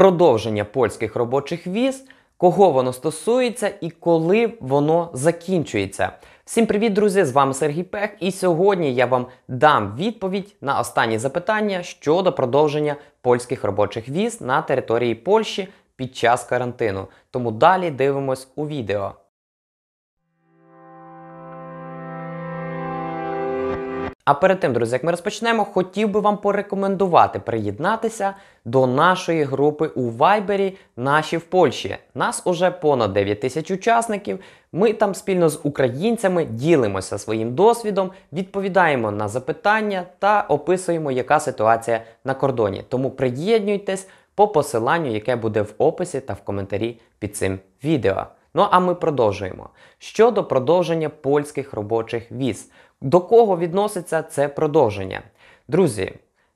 продовження польських робочих віз, кого воно стосується і коли воно закінчується. Всім привіт, друзі! З вами Сергій Пех, і сьогодні я вам дам відповідь на останні запитання щодо продовження польських робочих віз на території Польщі під час карантину. Тому далі дивимось у відео. А перед тим, друзі, як ми розпочнемо, хотів би вам порекомендувати приєднатися до нашої групи у Вайбері Наші в Польщі. Нас уже понад 9 тисяч учасників. Ми там спільно з українцями ділимося своїм досвідом, відповідаємо на запитання та описуємо, яка ситуація на кордоні. Тому приєднуйтесь по посиланню, яке буде в описі та в коментарі під цим відео. Ну а ми продовжуємо. Щодо продовження польських робочих віз, до кого відноситься це продовження? Друзі,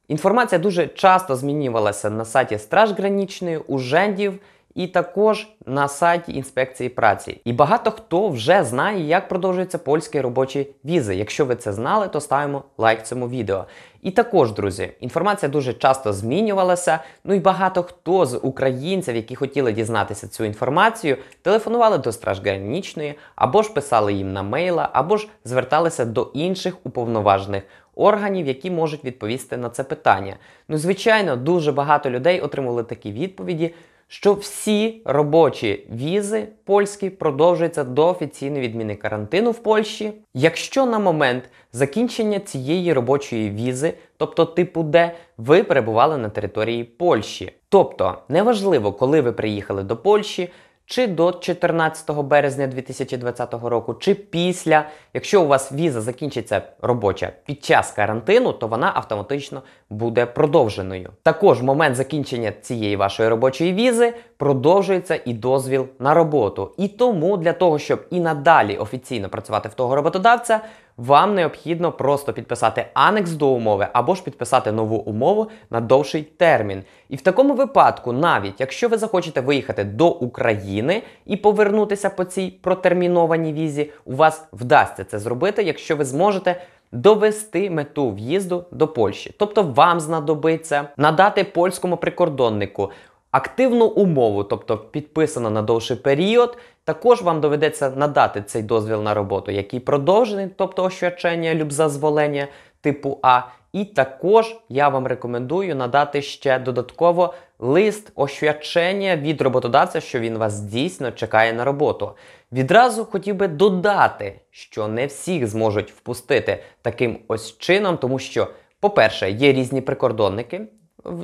інформація дуже часто змінювалася на сайті Стражгранічної Гранічної, у жендів і також на сайті інспекції праці. І багато хто вже знає, як продовжуються польські робочі візи. Якщо ви це знали, то ставимо лайк цьому відео. І також, друзі, інформація дуже часто змінювалася. Ну і багато хто з українців, які хотіли дізнатися цю інформацію, телефонували до Стражгранічної, або ж писали їм на мейла, або ж зверталися до інших уповноважених. Органів, які можуть відповісти на це питання. Ну, звичайно, дуже багато людей отримали такі відповіді що всі робочі візи польські продовжуються до офіційної відміни карантину в Польщі, якщо на момент закінчення цієї робочої візи, тобто типу Д, ви перебували на території Польщі. Тобто неважливо, коли ви приїхали до Польщі чи до 14 березня 2020 року, чи після. Якщо у вас віза закінчиться робоча під час карантину, то вона автоматично буде продовженою. Також в момент закінчення цієї вашої робочої візи продовжується і дозвіл на роботу. І тому для того, щоб і надалі офіційно працювати в того роботодавця вам необхідно просто підписати анекс до умови або ж підписати нову умову на довший термін. І в такому випадку, навіть якщо ви захочете виїхати до України і повернутися по цій протермінованій візі, у вас вдасться це зробити, якщо ви зможете. Довести мету в'їзду до Польщі, тобто вам знадобиться надати польському прикордоннику Активну умову, тобто підписана на довший період, також вам доведеться надати цей дозвіл на роботу, який продовжений, тобто ощущення зазволення, типу А. І також я вам рекомендую надати ще додатково лист ощущення від роботодавця, що він вас дійсно чекає на роботу. Відразу хотів би додати, що не всіх зможуть впустити таким ось чином, тому що, по-перше, є різні прикордонники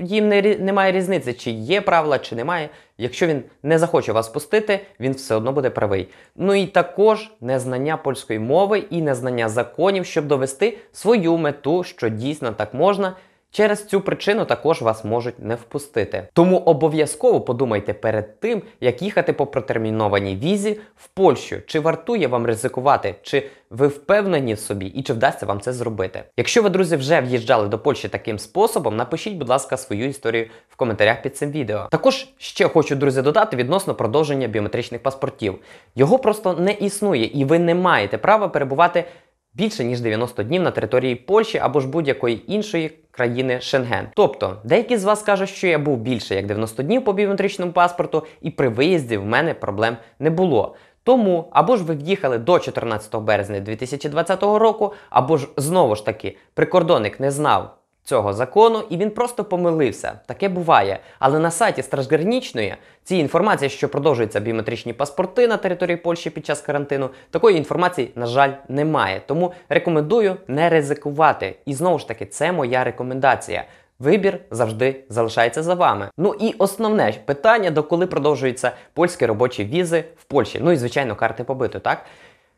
їм не, немає різниці, чи є правила, чи немає. Якщо він не захоче вас пустити, він все одно буде правий. Ну і також незнання польської мови і незнання законів, щоб довести свою мету, що дійсно так можна. Через цю причину також вас можуть не впустити. Тому обов'язково подумайте перед тим, як їхати по протермінованій візі в Польщу, чи вартує вам ризикувати, чи ви впевнені в собі і чи вдасться вам це зробити. Якщо ви, друзі, вже в'їжджали до Польщі таким способом, напишіть, будь ласка, свою історію в коментарях під цим відео. Також ще хочу, друзі, додати відносно продовження біометричних паспортів. Його просто не існує, і ви не маєте права перебувати більше ніж 90 днів на території Польщі або ж будь-якої іншої країни Шенген. Тобто, деякі з вас кажуть, що я був більше як 90 днів по біометричному паспорту, і при виїзді в мене проблем не було. Тому або ж ви в'їхали до 14 березня 2020 року, або ж знову ж таки прикордонник не знав цього закону, і він просто помилився. Таке буває. Але на сайті Стражгранічної ці інформації, що продовжуються біометричні паспорти на території Польщі під час карантину, такої інформації, на жаль, немає. Тому рекомендую не ризикувати. І знову ж таки, це моя рекомендація. Вибір завжди залишається за вами. Ну і основне питання, до коли продовжуються польські робочі візи в Польщі. Ну і звичайно, карти побиту, так.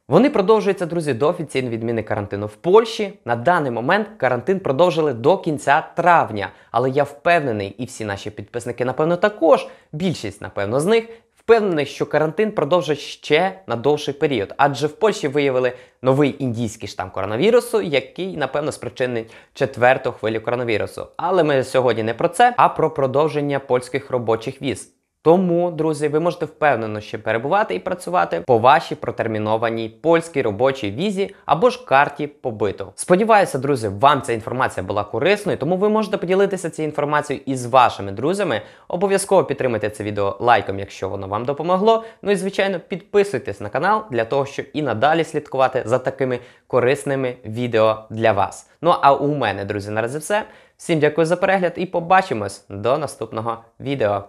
Вони продовжуються, друзі, до офіційної відміни карантину в Польщі. На даний момент карантин продовжили до кінця травня. Але я впевнений, і всі наші підписники, напевно, також більшість, напевно, з них впевнений, що карантин продовжить ще на довший період, адже в Польщі виявили новий індійський штам коронавірусу, який, напевно, спричинить четверту хвилю коронавірусу. Але ми сьогодні не про це, а про продовження польських робочих віз. Тому, друзі, ви можете впевнено ще перебувати і працювати по вашій протермінованій польській робочій візі або ж карті побиту. Сподіваюся, друзі, вам ця інформація була корисною, тому ви можете поділитися цією інформацією із вашими друзями. Обов'язково підтримайте це відео лайком, якщо воно вам допомогло. Ну і звичайно, підписуйтесь на канал для того, щоб і надалі слідкувати за такими корисними відео для вас. Ну а у мене, друзі, наразі все. Всім дякую за перегляд і побачимось до наступного відео.